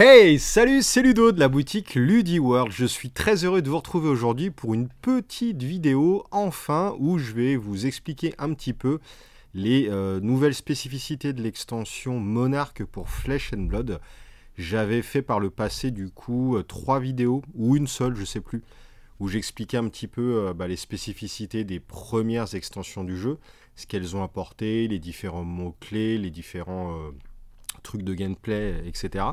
Hey, salut, c'est Ludo de la boutique World. Je suis très heureux de vous retrouver aujourd'hui pour une petite vidéo, enfin, où je vais vous expliquer un petit peu les euh, nouvelles spécificités de l'extension Monarch pour Flesh and Blood. J'avais fait par le passé, du coup, euh, trois vidéos, ou une seule, je sais plus, où j'expliquais un petit peu euh, bah, les spécificités des premières extensions du jeu, ce qu'elles ont apporté, les différents mots-clés, les différents trucs de gameplay, etc.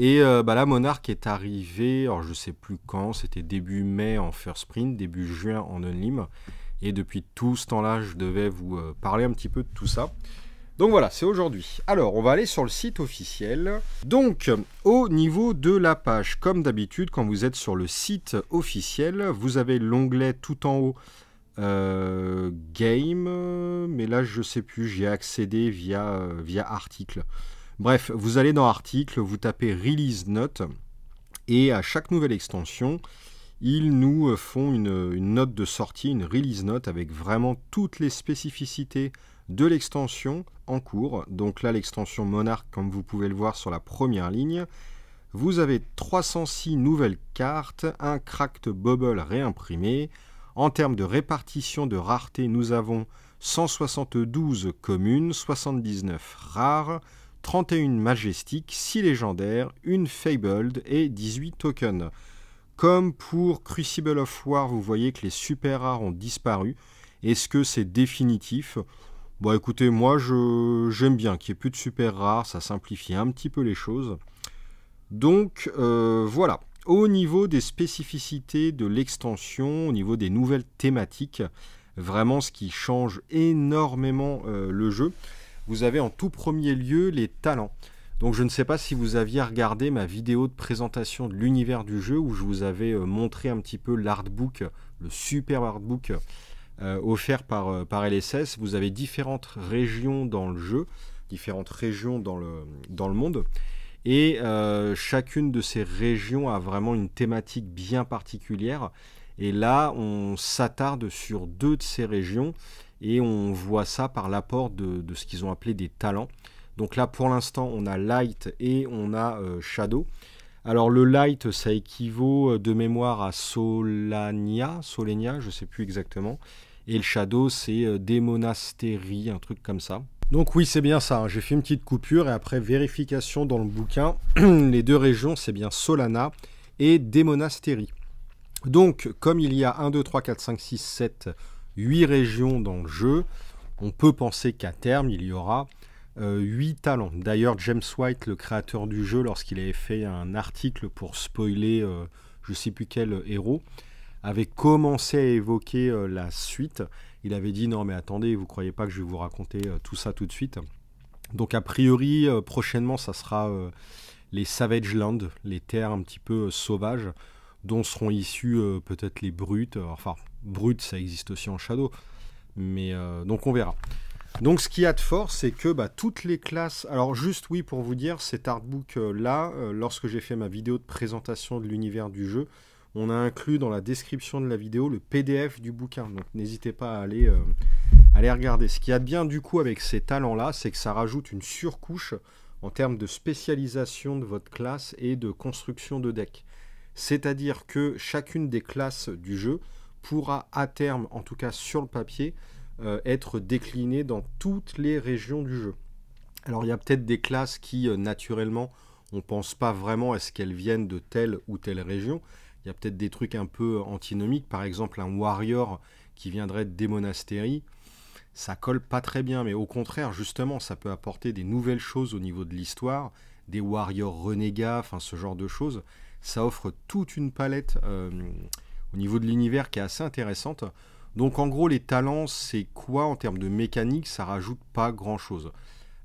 Et euh, bah, la Monarque est arrivé, alors je sais plus quand, c'était début mai en first sprint, début juin en unlim. Et depuis tout ce temps-là, je devais vous euh, parler un petit peu de tout ça. Donc voilà, c'est aujourd'hui. Alors, on va aller sur le site officiel. Donc, au niveau de la page, comme d'habitude, quand vous êtes sur le site officiel, vous avez l'onglet tout en haut euh, Game, mais là, je ne sais plus, j'ai accédé via, via article. Bref, vous allez dans article, vous tapez release note et à chaque nouvelle extension, ils nous euh, font une, note de sortie, une release note avec vraiment toutes les spécificités de l'extension en cours. Donc là, l'extension Monarch, comme vous pouvez le voir sur la première ligne, vous avez 306 nouvelles cartes, un cracked bubble réimprimé. En termes de répartition de rareté, nous avons 172 communes, 79 rares, 31 Majestic, 6 légendaires, 1 Fabled et 18 tokens. Comme pour Crucible of War, vous voyez que les super rares ont disparu. Est-ce que c'est définitif Bon écoutez, moi j'aime bien qu'il n'y ait plus de super rares, ça simplifie un petit peu les choses. Donc euh, voilà. Au niveau des spécificités de l'extension, au niveau des nouvelles thématiques, vraiment ce qui change énormément euh, le jeu, vous avez en tout premier lieu les talents. Donc je ne sais pas si vous aviez regardé ma vidéo de présentation de l'univers du jeu où je vous avais euh, montré un petit peu l'artbook, le super artbook euh, offert par, euh, par LSS. Vous avez différentes régions dans le jeu, différentes régions dans le, dans le monde. Et chacune de ces régions a vraiment une thématique bien particulière. Et là, on s'attarde sur deux de ces régions. Et on voit ça par l'apport de, ce qu'ils ont appelé des talents. Donc là, pour l'instant, on a Light et on a euh, Shadow. Alors le Light, ça équivaut euh, de mémoire à Solania, Solenia, je ne sais plus exactement. Et le Shadow, c'est euh, Demonastery, un truc comme ça. Donc oui, c'est bien ça. Hein. J'ai fait une petite coupure et après vérification dans le bouquin, les deux régions, c'est bien Solana et Demonastery. Donc, comme il y a 1, 2, 3, 4, 5, 6, 7, Huit régions dans le jeu, on peut penser qu'à terme, il y aura euh, huit talents. D'ailleurs, James White, le créateur du jeu, lorsqu'il avait fait un article pour spoiler euh, je ne sais plus quel héros, avait commencé à évoquer euh, la suite. Il avait dit non mais attendez, vous croyez pas que je vais vous raconter tout ça tout de suite. Donc a priori, prochainement, ça sera les Savage Land, les terres un petit peu sauvages dont seront issus euh, peut-être les brutes. Euh, enfin, brutes, ça existe aussi en Shadow. Mais euh, donc on verra. Donc ce qu'il y a de fort, c'est que bah, toutes les classes... Alors juste oui, pour vous dire, cet artbook-là, lorsque j'ai fait ma vidéo de présentation de l'univers du jeu, on a inclus dans la description de la vidéo le PDF du bouquin. Donc n'hésitez pas à aller, aller regarder. Ce qu'il y a de bien du coup avec ces talents-là, c'est que ça rajoute une surcouche en termes de spécialisation de votre classe et de construction de deck. C'est-à-dire que chacune des classes du jeu pourra à terme, en tout cas sur le papier, euh, être déclinée dans toutes les régions du jeu. Alors il y a peut-être des classes qui, euh, naturellement, on ne pense pas vraiment à ce qu'elles viennent de telle ou telle région. Il y a peut-être des trucs un peu antinomiques, par exemple un warrior qui viendrait des monastéries. Ça colle pas très bien, mais au contraire, justement, ça peut apporter des nouvelles choses au niveau de l'histoire, des warriors renégats, enfin ce genre de choses. Ça offre toute une palette euh, au niveau de l'univers qui est assez intéressante. Donc en gros, les talents, c'est quoi en termes de mécanique Ça rajoute pas grand-chose.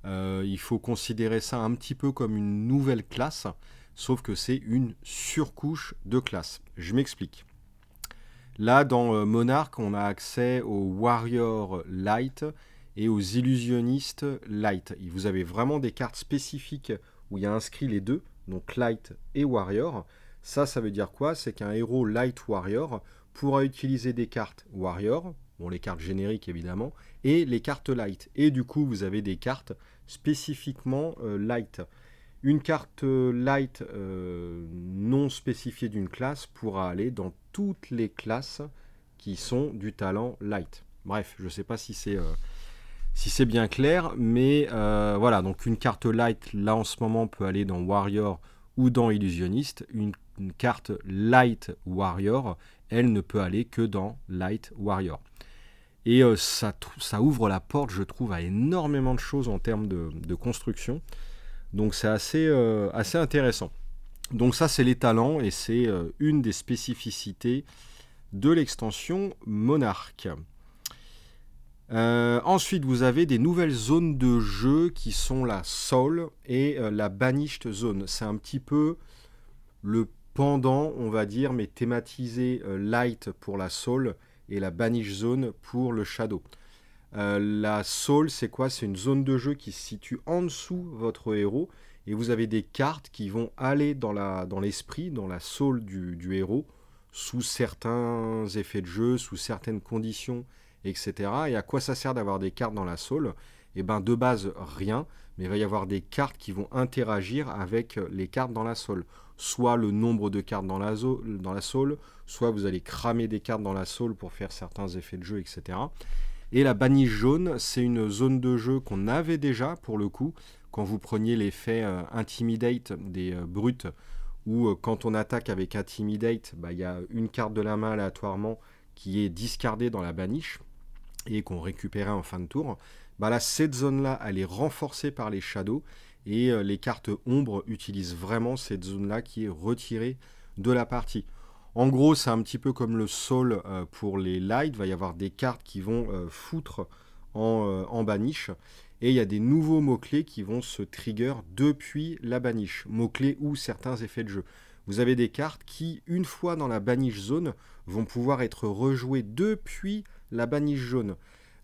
Euh, il faut considérer ça un petit peu comme une nouvelle classe, sauf que c'est une surcouche de classe. Je m'explique. Là, dans euh, Monarch, on a accès aux Warrior Light et aux Illusionnistes Light. Vous avez vraiment des cartes spécifiques où il y a inscrit les deux donc light et warrior. Ça, ça veut dire quoi C'est qu'un héros light warrior pourra utiliser des cartes warrior, bon les cartes génériques évidemment, et les cartes light. Et du coup, vous avez des cartes spécifiquement euh, light. Une carte euh, light euh, non spécifiée d'une classe pourra aller dans toutes les classes qui sont du talent light. Bref, je ne sais pas si c'est si c'est bien clair. Mais euh, voilà, donc une carte light, là en ce moment, peut aller dans Warrior ou dans Illusionniste. Une, carte light Warrior, elle ne peut aller que dans Light Warrior. Et euh, ça, ouvre la porte, je trouve, à énormément de choses en termes de, construction. Donc c'est assez, euh, assez intéressant. Donc ça, c'est les talents et c'est une des spécificités de l'extension Monarque. Euh, ensuite, vous avez des nouvelles zones de jeu qui sont la Soul et euh, la Banished Zone. C'est un petit peu le pendant, on va dire, mais thématisé euh, light pour la Soul et la Banished Zone pour le Shadow. la Soul, c'est quoi C'est une zone de jeu qui se situe en dessous votre héros et vous avez des cartes qui vont aller dans l'esprit, dans, la Soul du héros, sous certains effets de jeu, sous certaines conditions etc. Et à quoi ça sert d'avoir des cartes dans la saule Eh bien, de base, rien, mais il va y avoir des cartes qui vont interagir avec les cartes dans la saule. Soit le nombre de cartes dans la, dans la saule, soit vous allez cramer des cartes dans la saule pour faire certains effets de jeu, etc. Et la banniche jaune, c'est une zone de jeu qu'on avait déjà, pour le coup, quand vous preniez l'effet euh, Intimidate des euh, brutes, où euh, quand on attaque avec Intimidate, bah, il y a une carte de la main aléatoirement qui est discardée dans la banniche et qu'on récupérait en fin de tour, bah là, cette zone-là, elle est renforcée par les shadows, et euh, les cartes ombres utilisent vraiment cette zone-là qui est retirée de la partie. En gros, c'est un petit peu comme le sol euh, pour les lights, il va y avoir des cartes qui vont euh, foutre en, en banish, et il y a des nouveaux mots-clés qui vont se trigger depuis la baniche. mots-clés ou certains effets de jeu. Vous avez des cartes qui, une fois dans la baniche zone, vont pouvoir être rejouées depuis la banniche jaune.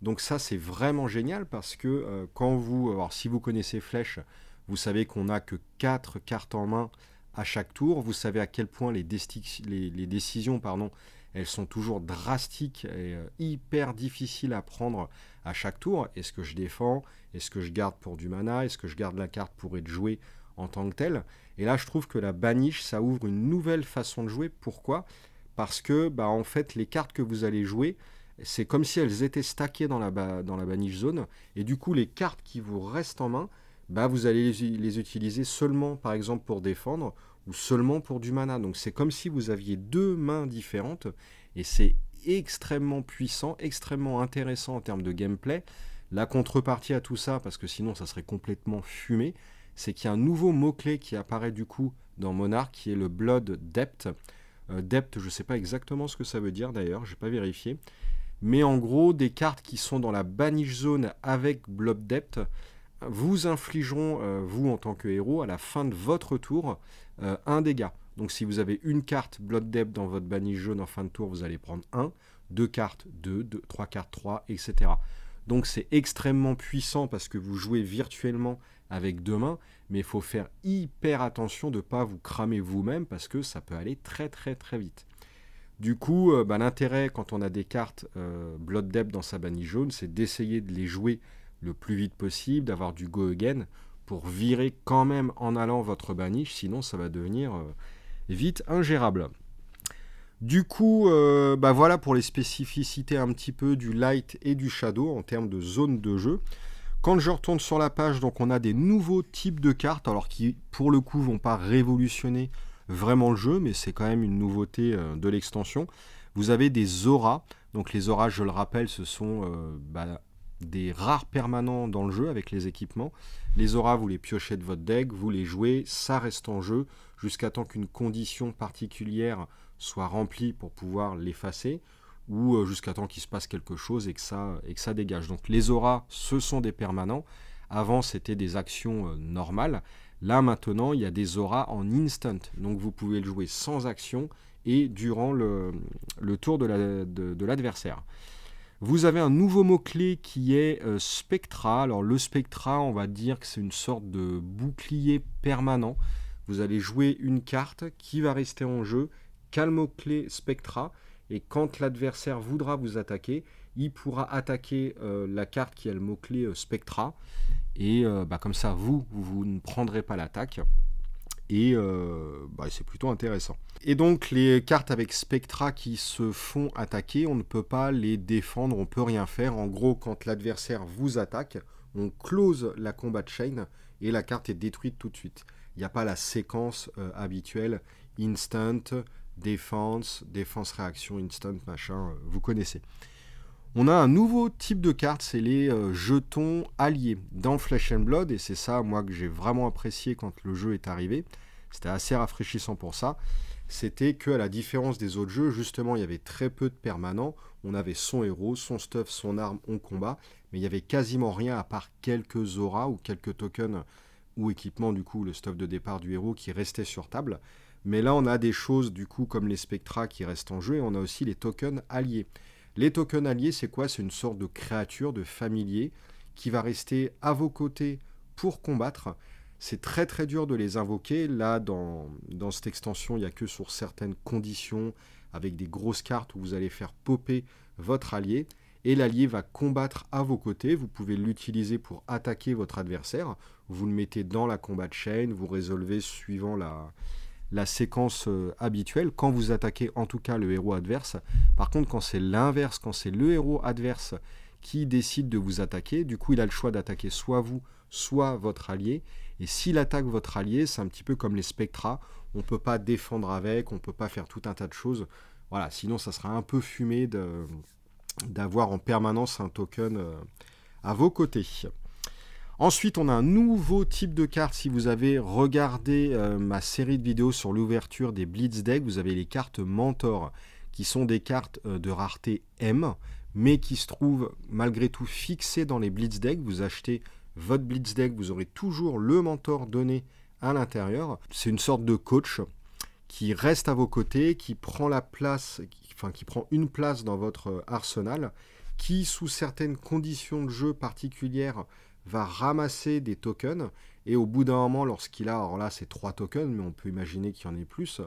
Donc ça, c'est vraiment génial parce que euh, quand vous... Alors si vous connaissez Flèche, vous savez qu'on n'a que 4 cartes en main à chaque tour. Vous savez à quel point les, décisions, pardon, elles sont toujours drastiques et euh, hyper difficiles à prendre à chaque tour. Est-ce que je défends Est-ce que je garde pour du mana Est-ce que je garde la carte pour être jouée en tant que telle Et là, je trouve que la baniche, ça ouvre une nouvelle façon de jouer. Pourquoi Parce que, bah, en fait, les cartes que vous allez jouer, c'est comme si elles étaient stackées dans la, dans la baniche zone. Et du coup, les cartes qui vous restent en main, bah, vous allez les, utiliser seulement, par exemple, pour défendre ou seulement pour du mana. Donc c'est comme si vous aviez deux mains différentes. Et c'est extrêmement puissant, extrêmement intéressant en termes de gameplay. La contrepartie à tout ça, parce que sinon ça serait complètement fumé, c'est qu'il y a un nouveau mot-clé qui apparaît du coup dans Monarch, qui est le Blood Depth. Euh, Depth, je ne sais pas exactement ce que ça veut dire d'ailleurs, je n'ai pas vérifié mais en gros, des cartes qui sont dans la banish zone avec blob depth vous infligeront, euh, vous en tant que héros, à la fin de votre tour, euh, un dégât. Donc si vous avez une carte Blob Depth dans votre banish Zone en fin de tour, vous allez prendre 1, deux cartes 2, 3 cartes 3, etc. Donc c'est extrêmement puissant parce que vous jouez virtuellement avec deux mains, mais il faut faire hyper attention de ne pas vous cramer vous-même parce que ça peut aller très très très vite. Du coup, euh, bah, l'intérêt quand on a des cartes euh, Blood Debt dans sa bannie jaune, c'est d'essayer de les jouer le plus vite possible, d'avoir du go again pour virer quand même en allant votre banniche, sinon ça va devenir euh, vite ingérable. Du coup, bah, voilà pour les spécificités un petit peu du light et du shadow en termes de zone de jeu. Quand je retourne sur la page, donc on a des nouveaux types de cartes, alors qui pour le coup vont pas révolutionner vraiment le jeu, mais c'est quand même une nouveauté euh, de l'extension. Vous avez des auras. Donc les auras, je le rappelle, ce sont euh, bah, des rares permanents dans le jeu avec les équipements. Les auras, vous les piochez de votre deck, vous les jouez, ça reste en jeu jusqu'à temps qu'une condition particulière soit remplie pour pouvoir l'effacer ou euh, jusqu'à temps qu'il se passe quelque chose et que ça, et que ça dégage. Donc les auras, ce sont des permanents. Avant, c'était des actions normales. Là maintenant, il y a des auras en instant, donc vous pouvez le jouer sans action et durant le, tour de l'adversaire. vous avez un nouveau mot-clé qui est euh, Spectra. Alors le Spectra, on va dire que c'est une sorte de bouclier permanent. Vous allez jouer une carte qui va rester en jeu, calme mot-clé Spectra, et quand l'adversaire voudra vous attaquer, il pourra attaquer euh, la carte qui a le mot-clé euh, Spectra. Et euh, bah, comme ça, vous, vous ne prendrez pas l'attaque et euh, bah, c'est plutôt intéressant. Et donc les cartes avec Spectra qui se font attaquer, on ne peut pas les défendre, on peut rien faire. En gros, quand l'adversaire vous attaque, on close la combat chain et la carte est détruite tout de suite. Il n'y a pas la séquence euh, habituelle instant, défense, défense réaction, instant, machin, vous connaissez. On a un nouveau type de carte, c'est les euh, jetons alliés dans Flesh and Blood, et c'est ça, moi, que j'ai vraiment apprécié quand le jeu est arrivé. C'était assez rafraîchissant pour ça. C'était que, à la différence des autres jeux, justement, il y avait très peu de permanents. On avait son héros, son stuff, son arme, on combat, mais il y avait quasiment rien à part quelques auras ou quelques tokens ou équipements, du coup, le stuff de départ du héros qui restait sur table. Mais là, on a des choses, du coup, comme les spectras qui restent en jeu, et on a aussi les tokens alliés. Les tokens alliés, c'est quoi C'est une sorte de créature, de familier, qui va rester à vos côtés pour combattre. C'est très très dur de les invoquer. Là, dans, dans cette extension, il n'y a que sur certaines conditions, avec des grosses cartes où vous allez faire popper votre allié. Et l'allié va combattre à vos côtés. Vous pouvez l'utiliser pour attaquer votre adversaire. Vous le mettez dans la combat chain. Vous résolvez suivant la, la séquence euh, habituelle, quand vous attaquez en tout cas le héros adverse. Par contre, quand c'est l'inverse, quand c'est le héros adverse qui décide de vous attaquer, du coup il a le choix d'attaquer soit vous, soit votre allié. Et s'il attaque votre allié, c'est un petit peu comme les spectra, on ne peut pas défendre avec, on ne peut pas faire tout un tas de choses. Voilà, sinon ça sera un peu fumé d'avoir en permanence un token euh, à vos côtés. Ensuite, on a un nouveau type de carte. Si vous avez regardé euh, ma série de vidéos sur l'ouverture des Blitz Deck, vous avez les cartes Mentor, qui sont des cartes euh, de rareté M, mais qui se trouvent malgré tout fixées dans les Blitz Deck. Vous achetez votre Blitz Deck, vous aurez toujours le Mentor donné à l'intérieur. C'est une sorte de coach qui reste à vos côtés, qui prend la place, enfin qui prend une place dans votre euh, arsenal, qui sous certaines conditions de jeu particulières va ramasser des tokens, et au bout d'un moment, lorsqu'il a, alors là c'est 3 tokens, mais on peut imaginer qu'il y en ait plus,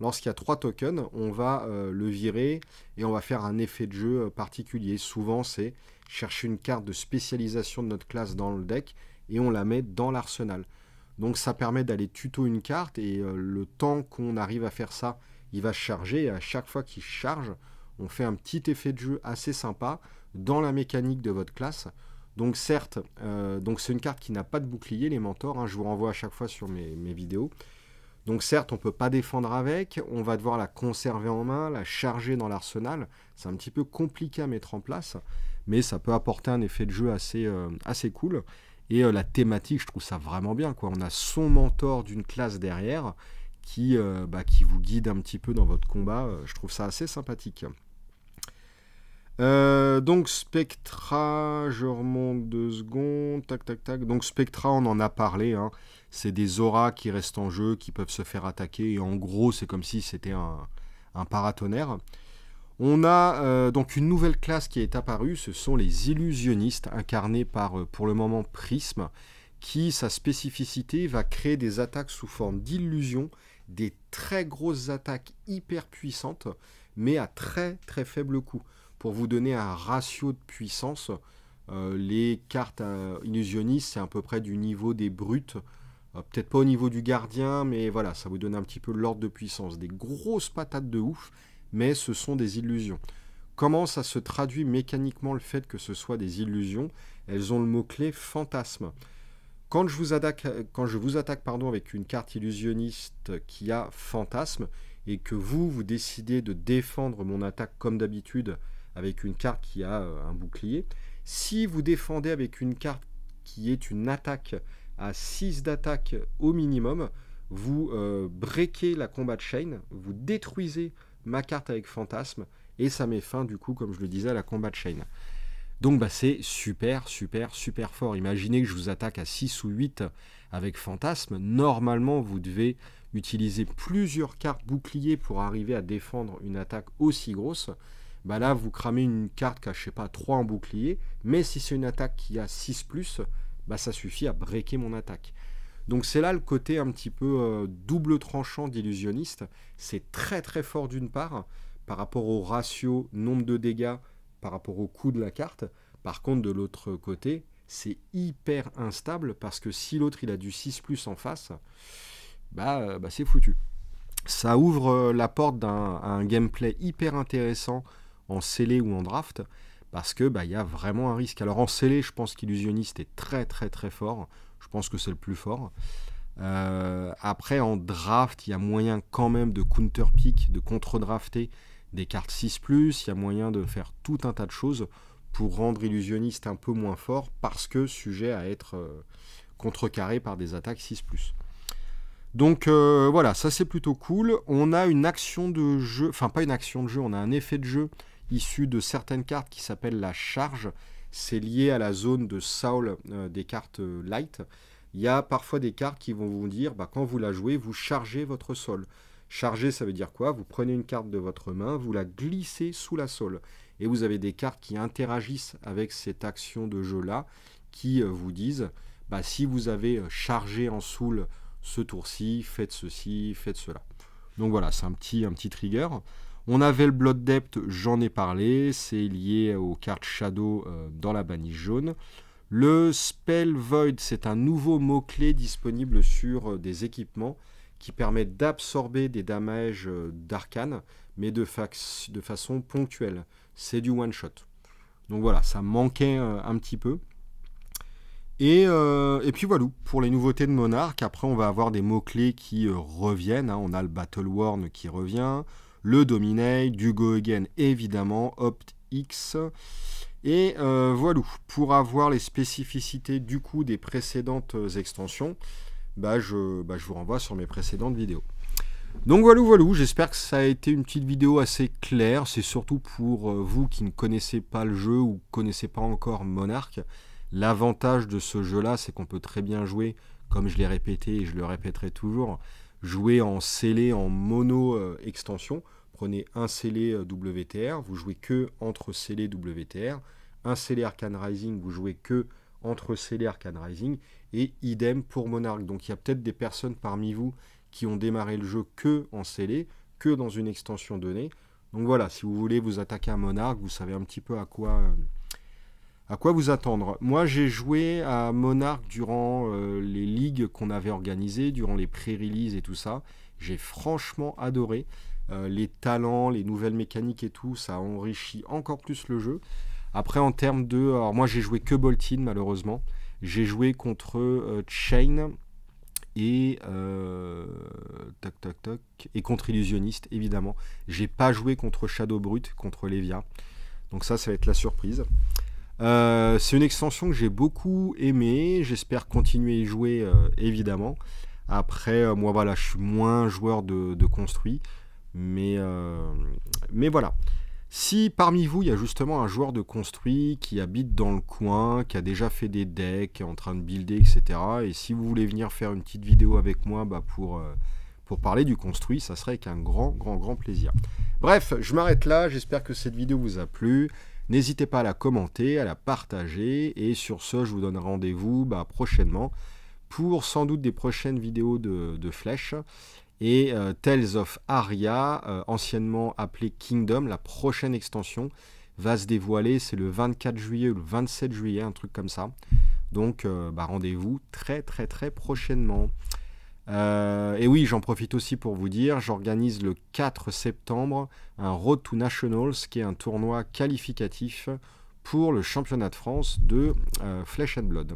lorsqu'il y a 3 tokens, on va euh, le virer et on va faire un effet de jeu euh, particulier. Souvent c'est chercher une carte de spécialisation de notre classe dans le deck et on la met dans l'arsenal. Donc ça permet d'aller tuto une carte et euh, le temps qu'on arrive à faire ça, il va charger et à chaque fois qu'il charge, on fait un petit effet de jeu assez sympa dans la mécanique de votre classe donc certes, euh, c'est une carte qui n'a pas de bouclier, les mentors, hein, je vous renvoie à chaque fois sur mes, vidéos. Donc certes, on ne peut pas défendre avec, on va devoir la conserver en main, la charger dans l'arsenal. C'est un petit peu compliqué à mettre en place, mais ça peut apporter un effet de jeu assez, euh, cool. Et euh, la thématique, je trouve ça vraiment bien. On a son mentor d'une classe derrière qui, bah, qui vous guide un petit peu dans votre combat. Je trouve ça assez sympathique. Euh, donc Spectra, je remonte deux secondes, tac tac tac. Donc Spectra, on en a parlé. Hein. C'est des auras qui restent en jeu, qui peuvent se faire attaquer. Et en gros, c'est comme si c'était un, paratonnerre. On a euh, donc une nouvelle classe qui est apparue. Ce sont les illusionnistes, incarnés par, euh, pour le moment, Prism, qui, sa spécificité, va créer des attaques sous forme d'illusions, des très grosses attaques hyper puissantes, mais à très très faible coût. Pour vous donner un ratio de puissance, euh, les cartes euh, illusionnistes, c'est à peu près du niveau des brutes. Euh, peut-être pas au niveau du gardien, mais voilà, ça vous donne un petit peu l'ordre de puissance. Des grosses patates de ouf, mais ce sont des illusions. Comment ça se traduit mécaniquement le fait que ce soit des illusions Elles ont le mot-clé fantasme. Quand je vous attaque, quand je vous attaque pardon, avec une carte illusionniste qui a fantasme, et que vous, vous décidez de défendre mon attaque comme d'habitude avec une carte qui a euh, un bouclier. Si vous défendez avec une carte qui est une attaque à 6 d'attaque au minimum, vous euh, la combat chain, vous détruisez ma carte avec fantasme, et ça met fin du coup, comme je le disais, à la combat chain. Donc bah, c'est super, super, super fort. Imaginez que je vous attaque à 6 ou 8 avec fantasme. Normalement, vous devez utiliser plusieurs cartes boucliers pour arriver à défendre une attaque aussi grosse. Bah là vous cramez une carte qui a, je sais pas, 3 en bouclier, mais si c'est une attaque qui a 6 plus, bah ça suffit à breaker mon attaque. Donc c'est là le côté un petit peu euh, double tranchant d'illusionniste. C'est très très fort d'une part par rapport au ratio nombre de dégâts par rapport au coût de la carte. Par contre de l'autre côté, c'est hyper instable parce que si l'autre il a du 6 plus en face, bah, bah, c'est foutu. Ça ouvre euh, la porte d'un, gameplay hyper intéressant en scellé ou en draft, parce que bah, y a vraiment un risque. Alors en scellé, je pense qu'illusionniste est très très très fort. Je pense que c'est le plus fort. Euh, après, en draft, il y a moyen quand même de counter-pick, de contre-drafter des cartes 6, il y a moyen de faire tout un tas de choses pour rendre illusionniste un peu moins fort parce que sujet à être euh, contrecarré par des attaques 6. Donc euh, voilà, ça c'est plutôt cool. On a une action de jeu, enfin pas une action de jeu, on a un effet de jeu issu de certaines cartes qui s'appellent la charge. C'est lié à la zone de Saul euh, des cartes euh, light. Il y a parfois des cartes qui vont vous dire, bah, quand vous la jouez, vous chargez votre sol. Charger, ça veut dire quoi Vous prenez une carte de votre main, vous la glissez sous la sol. Et vous avez des cartes qui interagissent avec cette action de jeu-là, qui euh, vous disent, bah, si vous avez chargé en soul ce tour-ci, faites ceci, faites cela. Donc voilà, c'est un petit, un petit trigger. On avait le Blood Depth, j'en ai parlé, c'est lié aux cartes Shadow euh, dans la banniche jaune. Le Spell Void, c'est un nouveau mot-clé disponible sur euh, des équipements qui permet d'absorber des damages euh, d'arcane, mais de, façon ponctuelle. C'est du one-shot. Donc voilà, ça manquait un petit peu. Et, puis voilà, pour les nouveautés de Monarch, après on va avoir des mots-clés qui reviennent. Hein. On a le Battle Worn qui revient, le Dominate, du Go Again évidemment, Opt-X. Et euh, voilà, pour avoir les spécificités du coup des précédentes extensions, bah je, bah, je vous renvoie sur mes précédentes vidéos. Donc voilà, voilà, j'espère que ça a été une petite vidéo assez claire. C'est surtout pour euh, vous qui ne connaissez pas le jeu ou connaissez pas encore Monarch. L'avantage de ce jeu-là, c'est qu'on peut très bien jouer, comme je l'ai répété et je le répéterai toujours, jouez en scellé, en mono euh, extension. Prenez un scellé euh, WTR, vous jouez que entre scellé WTR. Un scellé Arcane Rising, vous jouez que entre scellé Arcane Rising. Et idem pour Monarch. Donc il y a peut-être des personnes parmi vous qui ont démarré le jeu que en scellé, que dans une extension donnée. Donc voilà, si vous voulez vous attaquer à Monarch, vous savez un petit peu à quoi, euh, à quoi vous attendre Moi, j'ai joué à Monarch durant euh, les ligues qu'on avait organisées, durant les pré-releases et tout ça. J'ai franchement adoré. Euh, les talents, les nouvelles mécaniques et tout, ça enrichit encore plus le jeu. Après, en termes de. Alors, moi, j'ai joué que Boltin, malheureusement. J'ai joué contre euh, Chain et. toc toc toc Et contre Illusionniste, évidemment. J'ai pas joué contre Shadow Brut, contre Levia. Donc, ça, ça va être la surprise. Euh, c'est une extension que j'ai beaucoup aimée. J'espère continuer à y jouer, euh, évidemment. Après, euh, moi, voilà, je suis moins joueur de, construit. Mais, mais voilà. Si parmi vous, il y a justement un joueur de construit qui habite dans le coin, qui a déjà fait des decks, qui est en train de builder, etc. Et si vous voulez venir faire une petite vidéo avec moi bah, pour, pour parler du construit, ça serait avec un grand, grand, grand plaisir. Bref, je m'arrête là. J'espère que cette vidéo vous a plu. N'hésitez pas à la commenter, à la partager. Et sur ce, je vous donne rendez-vous bah, prochainement pour sans doute des prochaines vidéos de, flèches. et euh, Tales of Aria, euh, anciennement appelé Kingdom, la prochaine extension va se dévoiler, c'est le 24 juillet ou le 27 juillet, un truc comme ça. Donc euh, bah, rendez-vous très très très prochainement. Euh, et oui, j'en profite aussi pour vous dire, j'organise le 4 septembre un Road to Nationals, qui est un tournoi qualificatif pour le championnat de France de euh, Flesh and Blood.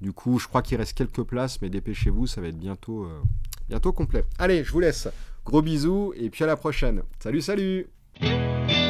Du coup, je crois qu'il reste quelques places, mais dépêchez-vous, ça va être bientôt, euh, bientôt complet. Allez, je vous laisse. Gros bisous et puis à la prochaine. Salut, salut